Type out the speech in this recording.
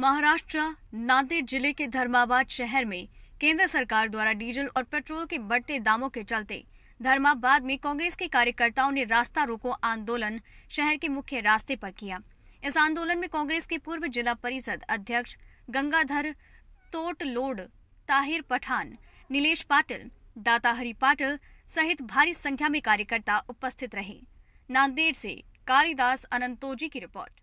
महाराष्ट्र नांदेड़ जिले के धर्माबाद शहर में केंद्र सरकार द्वारा डीजल और पेट्रोल के बढ़ते दामों के चलते धर्माबाद में कांग्रेस के कार्यकर्ताओं ने रास्ता रोको आंदोलन शहर के मुख्य रास्ते पर किया इस आंदोलन में कांग्रेस के पूर्व जिला परिषद अध्यक्ष गंगाधर तोटलोड ताहिर पठान नीलेश पाटिल दाता हरि पाटिल सहित भारी संख्या में कार्यकर्ता उपस्थित रहे नांदेड़ से कालिदास अनंतोजी की रिपोर्ट